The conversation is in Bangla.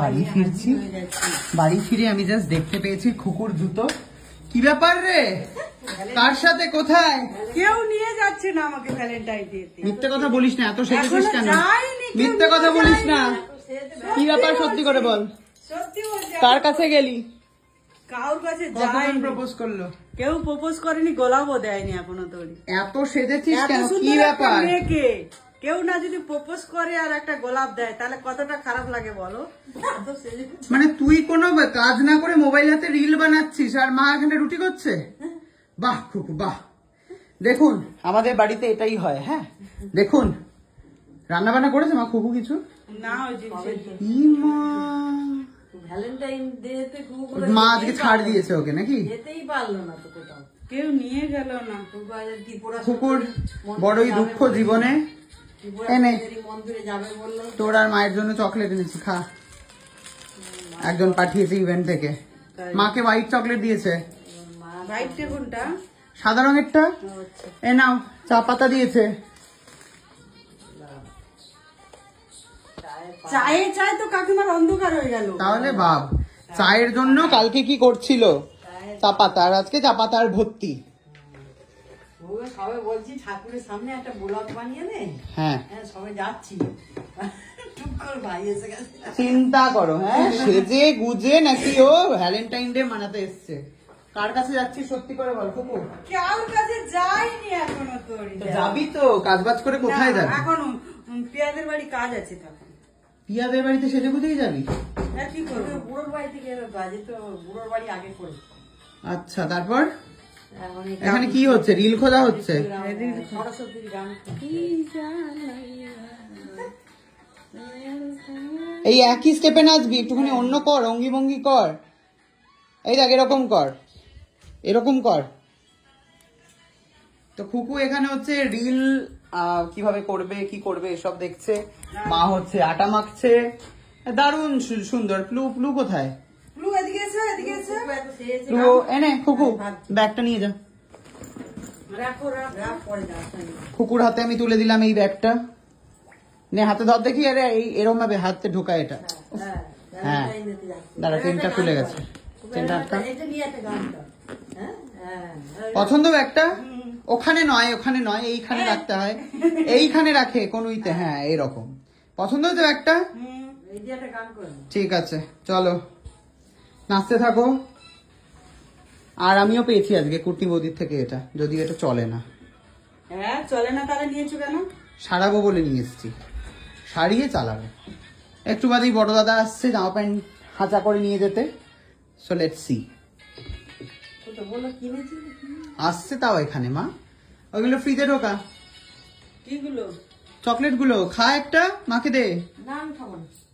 বাড়ি ফিরছি বাড়ি ফিরে আমি জাস্ট দেখতে পেয়েছি খুকুর জুতো কি ব্যাপার রে কার সাথে কোথায় কেউ নিয়ে যাচ্ছে না আমাকে ভ্যালেন্টাইন দিতে মিথ্যে কথা বলিস না এত সেজেছিস কেন মিথ্যে কথা বলিস না কি ব্যাপার সত্যি করে বল সত্যি কার কাছে গেলি কাউর কাছে যাই প্রপোজ করলো কেউ প্রপোজ করেনি গোলাপও দেয়নি এখনো তোরি এত সেজেছিস কেন কি ব্যাপার কেউ না যদি প্রপোজ করে আর একটা গোলাপ দেয় তাহলে কতটা খারাপ লাগে বলো মানে তুই কোনো কাজ না করে মোবাইল হাতে রিল বানাচ্ছিস আর মা এখানে রুটি করছে বাহ খুব বাহ দেখুন আমাদের বাড়িতে এটাই হয় হ্যাঁ দেখুন রান্না বান্না করেছে মা খুব কিছু না মা আজকে ছাড় দিয়েছে ওকে নাকি যেতেই পারলো না তো কেউ নিয়ে গেল না বড়ই দুঃখ জীবনে তোর আর মায়ের জন্য চকলেট এনেছি খা একজন পাঠিয়েছে ইভেন্ট থেকে মাকে হোয়াইট চকলেট দিয়েছে সাদা রঙেরটা আচ্ছা। এ নাও চা পাতা দিয়েছে চায়ে তো কাকিমার অন্ধকার হয়ে গেল তাহলে ভাব চায়ের জন্য কালকে কি করছিল চা পাতা আর আজকে চা পাতার ভর্তি সবাই বলছি ঠাকুরের সামনে একটা ব্লক বানিয়ে নে হ্যাঁ, হ্যাঁ সবাই যাচ্ছি চিন্তা করো হ্যাঁ সেজে গুজে নাকি ও ভ্যালেন্টাইন ডে মানাতে এসছে কার কাছে যাচ্ছি সত্যি করে বল কাছে যাইনি এখনো তোর যাবি তো বাজ করে কোথায় যাবি এখন পিয়াদের বাড়ি কাজ আছে তখন পিয়াদের বাড়িতে সেজে গুজেই যাবি হ্যাঁ কি করবো বুড়োর বাড়িতে গেলে তো আজ তো বুড়োর বাড়ি আগে করে আচ্ছা তারপর এখানে কি হচ্ছে রিল খোঁজা হচ্ছে এই একই স্টেপে নাচবি একটুখানি অন্য কর অঙ্গি ভঙ্গি কর এই দেখ এরকম কর এরকম কর তো খুকু এখানে হচ্ছে রিল কিভাবে করবে কি করবে এসব দেখছে মা হচ্ছে আটা মাখছে দারুণ সুন্দর প্লু প্লু কোথায় এনে খুকু হ্যাঁ, ব্যাগটা নিয়ে যা খুকুর হাতে আমি তুলে দিলাম এই ব্যাগটা নে হাতে ধর দেখি আরে এই এরম ভাবে হাতে ঢোকা এটা হ্যাঁ, হ্যাঁ দাঁড়া ট্রেনটা হ্যাঁ। খুলে গেছে পছন্দ ব্যাগটা ওখানে নয় ওখানে নয় এইখানে রাখতে হয় এইখানে রাখে কোনো হ্যাঁ এরকম পছন্দ হতো ব্যাগটা ঠিক আছে চলো নাচতে থাকো আর আমিও পেয়েছি আজকে কুর্তি বৌদির থেকে এটা যদি এটা চলে না হ্যাঁ, চলে না তাহলে সারাবো বলে নিয়ে এসছি সারিয়ে চালাবে একটু বাদেই বড় দাদা আসছে জামা প্যান্ট হাঁচা করে নিয়ে যেতে আসছে তাও এখানে মা ওইগুলো ফ্রিতে ঢোকা চকলেট গুলো খা একটা মাকে দে না আমি খাবো না